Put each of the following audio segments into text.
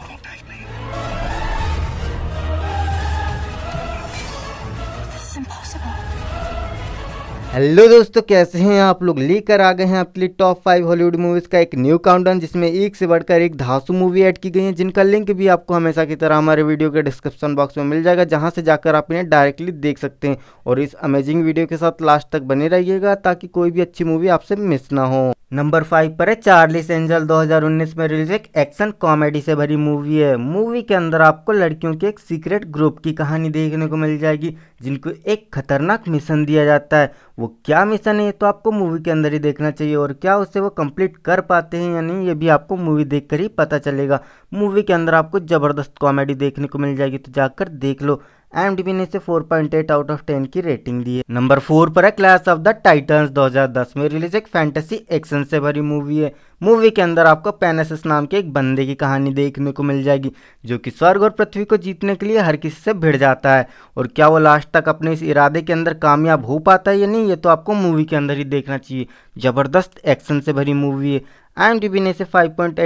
Hold tightly. Hello दोस्तों कैसे हैं आप लोग लेकर आ गए हैं आपके लिए टॉप फाइव हॉलीवुड मूवीज़ का एक न्यू काउंटडाउन जिसमें एक से बढ़कर एक धासु मूवी ऐड की गई है जिनका लिंक भी आपको हमेशा की तरह हमारे वीडियो के डिस्क्रिप्शन बॉक्स में मिल जाएगा जहां से जाकर आप इन्हें डायरेक्टली देख सकते हैं और इस अमेजिंग वीडियो के साथ लास्ट तक बने रहिएगा ताकि कोई भी अच्छी मूवी आपसे मिस ना हो नंबर फाइव पर है चार्लिस एंजल 2019 में रिलीज एक एक्शन कॉमेडी से भरी मूवी है मूवी के अंदर आपको लड़कियों के एक सीक्रेट ग्रुप की कहानी देखने को मिल जाएगी जिनको एक खतरनाक मिशन दिया जाता है वो क्या मिशन है तो आपको मूवी के अंदर ही देखना चाहिए और क्या उसे वो कंप्लीट कर पाते हैं या नहीं ये भी आपको मूवी देख ही पता चलेगा मूवी के अंदर आपको ज़बरदस्त कॉमेडी देखने को मिल जाएगी तो जाकर देख लो बी ने इसे 4.8 आउट ऑफ 10 की रेटिंग दी है नंबर फोर पर है क्लास ऑफ द टाइटन्स 2010 में रिलीज एक फैंटेसी एक्शन से भरी मूवी है मूवी के अंदर आपको पेनासिस नाम के एक बंदे की कहानी देखने को मिल जाएगी जो कि स्वर्ग और पृथ्वी को जीतने के लिए हर किसी से भिड़ जाता है और क्या वो लास्ट तक अपने इस इरादे के अंदर कामयाब हो पाता है या नहीं ये तो आपको मूवी के अंदर ही देखना चाहिए जबरदस्त एक्शन से भरी मूवी है बी ने इसे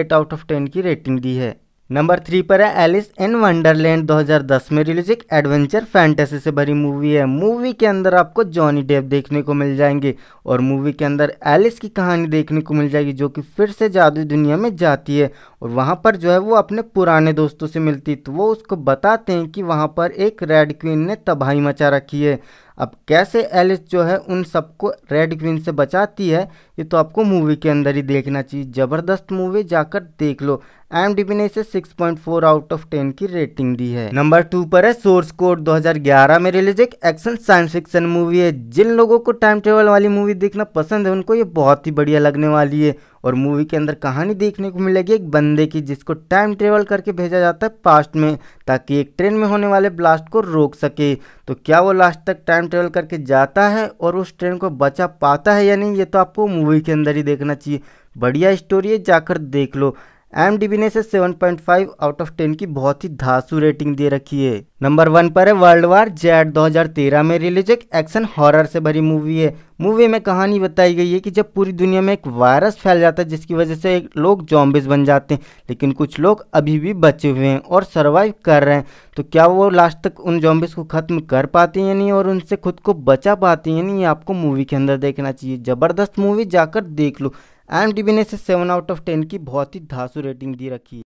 एट आउट ऑफ टेन की रेटिंग दी है नंबर थ्री पर है एलिस इन वंडरलैंड 2010 में रिलीज एक एडवेंचर फैंटेसी से भरी मूवी है मूवी के अंदर आपको जॉनी डेप देखने को मिल जाएंगे और मूवी के अंदर एलिस की कहानी देखने को मिल जाएगी जो कि फिर से जादू दुनिया में जाती है और वहाँ पर जो है वो अपने पुराने दोस्तों से मिलती तो वो उसको बताते हैं कि वहाँ पर एक रेड क्वीन ने तबाही मचा रखी है अब कैसे एलिस जो है उन सबको रेड क्वीन से बचाती है ये तो आपको मूवी के अंदर ही देखना चाहिए ज़बरदस्त मूवी जाकर देख लो एम ने इसे 6.4 आउट ऑफ 10 की रेटिंग दी है नंबर टू पर है सोर्स कोड 2011 में रिलीज एक एक्शन साइंस फिक्शन मूवी है जिन लोगों को टाइम ट्रेवल वाली मूवी देखना पसंद है उनको ये बहुत ही बढ़िया लगने वाली है और मूवी के अंदर कहानी देखने को मिलेगी एक बंदे की जिसको टाइम ट्रेवल करके भेजा जाता है पास्ट में ताकि एक ट्रेन में होने वाले ब्लास्ट को रोक सके तो क्या वो लास्ट तक टाइम ट्रेवल करके जाता है और उस ट्रेन को बचा पाता है या नहीं ये तो आपको मूवी के अंदर ही देखना चाहिए बढ़िया स्टोरी है जाकर देख लो एम ने पॉइंट 7.5 आउट ऑफ 10 की बहुत ही धासु रेटिंग दे रखी है नंबर वन पर है वर्ल्ड वार जेड 2013 में रिलीज एक एक्शन हॉरर से भरी मूवी है मूवी में कहानी बताई गई है कि जब पूरी दुनिया में एक वायरस फैल जाता है जिसकी वजह से लोग जॉम्बिस बन जाते हैं लेकिन कुछ लोग अभी भी बचे हुए हैं और सर्वाइव कर रहे हैं तो क्या वो लास्ट तक उन जॉम्बिस को ख़त्म कर पाते हैं नहीं और उनसे खुद को बचा पाती हैं नहीं आपको मूवी के अंदर देखना चाहिए ज़बरदस्त मूवी जाकर देख लो एम ने इसे सेवन आउट ऑफ टेन की बहुत ही धासु रेटिंग दी रखी है